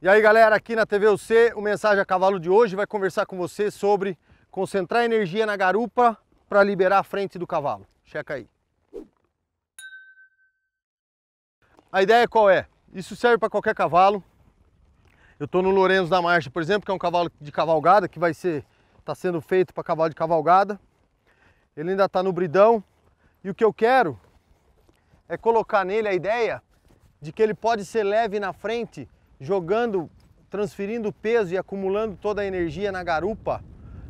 E aí galera, aqui na TVC, o Mensagem a Cavalo de hoje vai conversar com você sobre concentrar energia na garupa para liberar a frente do cavalo. Checa aí. A ideia qual é? Isso serve para qualquer cavalo. Eu estou no Lourenço da Marcha, por exemplo, que é um cavalo de cavalgada que vai ser, está sendo feito para cavalo de cavalgada. Ele ainda está no bridão e o que eu quero é colocar nele a ideia de que ele pode ser leve na frente jogando, transferindo peso e acumulando toda a energia na garupa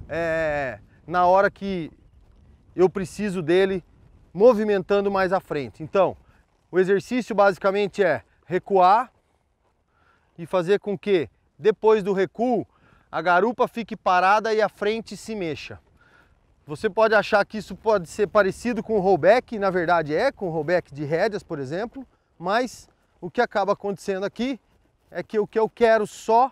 é, na hora que eu preciso dele movimentando mais à frente. Então, o exercício basicamente é recuar e fazer com que depois do recuo a garupa fique parada e a frente se mexa. Você pode achar que isso pode ser parecido com o rollback, na verdade é, com o rollback de rédeas, por exemplo, mas o que acaba acontecendo aqui é que o que eu quero só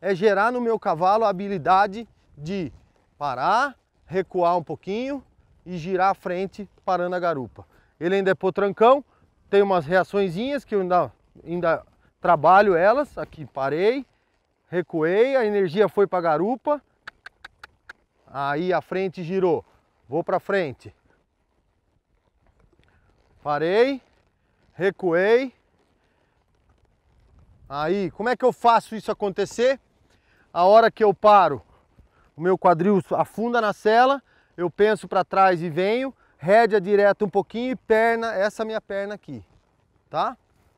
é gerar no meu cavalo a habilidade de parar, recuar um pouquinho e girar a frente parando a garupa. Ele ainda é potrancão, tem umas reaçõezinhas que eu ainda, ainda trabalho elas. Aqui parei, recuei, a energia foi para a garupa, aí a frente girou, vou para frente. Parei, recuei, Aí, como é que eu faço isso acontecer? A hora que eu paro, o meu quadril afunda na sela, eu penso para trás e venho, rédea direta um pouquinho e perna, essa minha perna aqui, tá?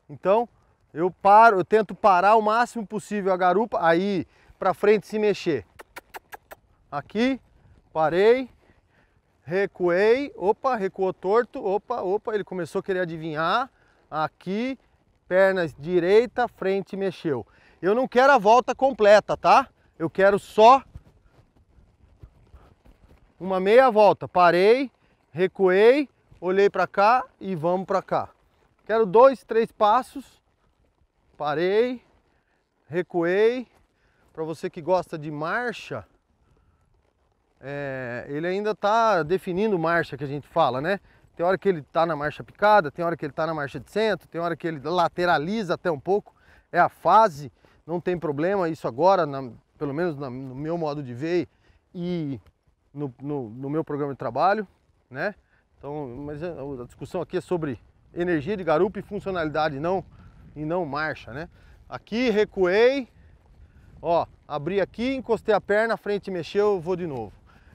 Então, eu paro, eu tento parar o máximo possível a garupa, aí para frente se mexer. Aqui, parei, recuei, opa, recuou torto, opa, opa, ele começou a querer adivinhar. Aqui, pernas direita, frente mexeu. Eu não quero a volta completa, tá? Eu quero só uma meia volta. Parei, recuei, olhei para cá e vamos para cá. Quero dois, três passos. Parei, recuei. Para você que gosta de marcha, é, ele ainda está definindo marcha que a gente fala, né? Tem hora que ele está na marcha picada, tem hora que ele está na marcha de centro, tem hora que ele lateraliza até um pouco. É a fase, não tem problema isso agora, na, pelo menos na, no meu modo de ver e no, no, no, meu programa de trabalho, né? Então, mas é, a discussão aqui é sobre energia de garupa e funcionalidade, não e não marcha, né? Aqui recuei, ó, abri aqui, encostei a perna, a frente mexeu, vou de novo.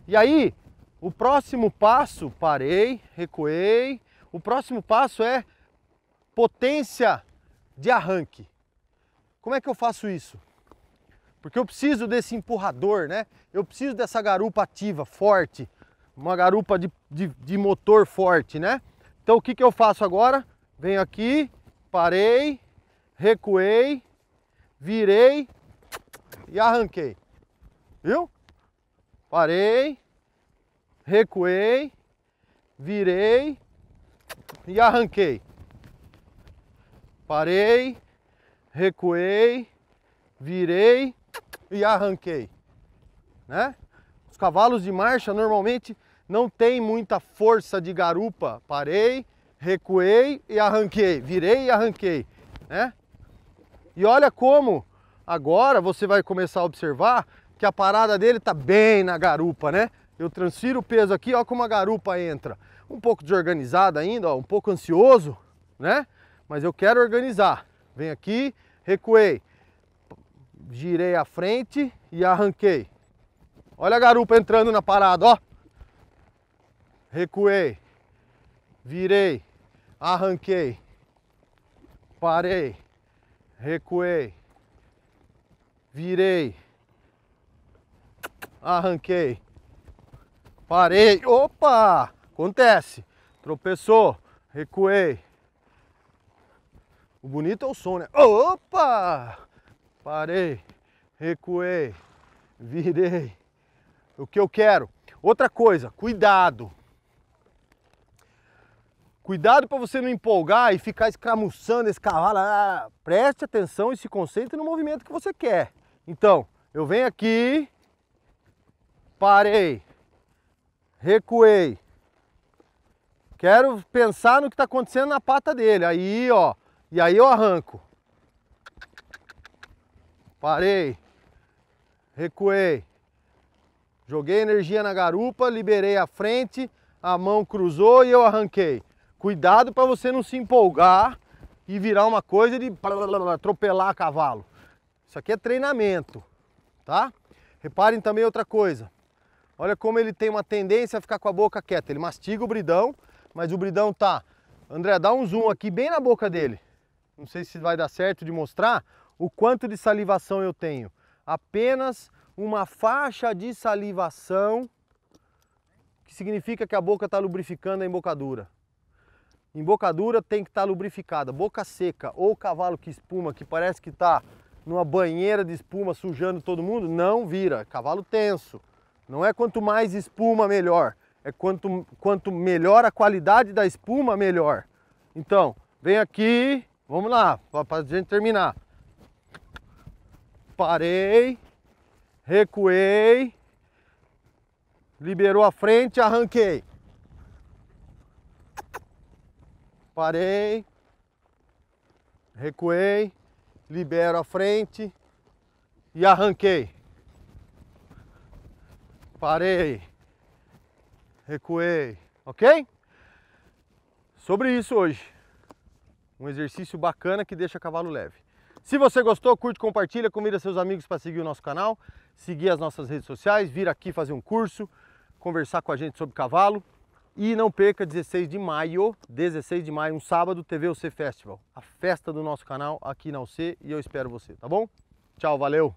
E aí, o próximo passo, parei, recuei. O próximo passo é potência de arranque. Como é que eu faço isso? Porque eu preciso desse empurrador, né? Eu preciso dessa garupa ativa, forte. Uma garupa de, de, de motor forte, né? Então o que, que eu faço agora? Venho aqui, parei, recuei, virei e arranquei. Viu? Parei, recuei, virei e arranquei. Parei, recuei, virei e arranquei. Né? Os cavalos de marcha normalmente não tem muita força de garupa. Parei, recuei e arranquei, virei e arranquei, né? E olha como agora você vai começar a observar que a parada dele está bem na garupa, né? Eu transfiro o peso aqui, ó como a garupa entra. Um pouco desorganizada ainda, ó, um pouco ansioso, né? Mas eu quero organizar. Vem aqui, recuei. Girei a frente e arranquei. Olha a garupa entrando na parada, ó. Recuei. Virei. Arranquei. Parei. Recuei. Virei. Arranquei Parei. Opa! Acontece. Tropeçou. Recuei. O bonito é o som, né? Opa! Parei. Recuei. Virei. O que eu quero. Outra coisa, cuidado. Cuidado para você não empolgar e ficar escamuçando esse cavalo. Ah, preste atenção e se concentre no movimento que você quer. Então, eu venho aqui, parei, recuei. Quero pensar no que está acontecendo na pata dele. Aí, ó. E aí eu arranco. Parei. Recuei. Joguei energia na garupa, liberei a frente, a mão cruzou e eu arranquei. Cuidado para você não se empolgar e virar uma coisa de atropelar a cavalo. Isso aqui é treinamento, tá? Reparem também outra coisa. Olha como ele tem uma tendência a ficar com a boca quieta. Ele mastiga o bridão, mas o bridão tá... André, dá um zoom aqui bem na boca dele. Não sei se vai dar certo de mostrar o quanto de salivação eu tenho. Apenas uma faixa de salivação, que significa que a boca está lubrificando a embocadura. Embocadura tem que estar tá lubrificada. Boca seca ou cavalo que espuma, que parece que está numa banheira de espuma sujando todo mundo, não vira. Cavalo tenso. Não é quanto mais espuma, melhor. É quanto, quanto melhor a qualidade da espuma, melhor. Então, vem aqui, vamos lá, para a gente terminar. Parei, recuei, liberou a frente, arranquei. Parei, recuei, libero a frente e arranquei parei, recuei, ok? Sobre isso hoje. Um exercício bacana que deixa cavalo leve. Se você gostou, curte, compartilha, convida seus amigos para seguir o nosso canal, seguir as nossas redes sociais, vir aqui fazer um curso, conversar com a gente sobre cavalo. E não perca 16 de maio, 16 de maio, um sábado, TV UC Festival, a festa do nosso canal aqui na UC e eu espero você, tá bom? Tchau, valeu!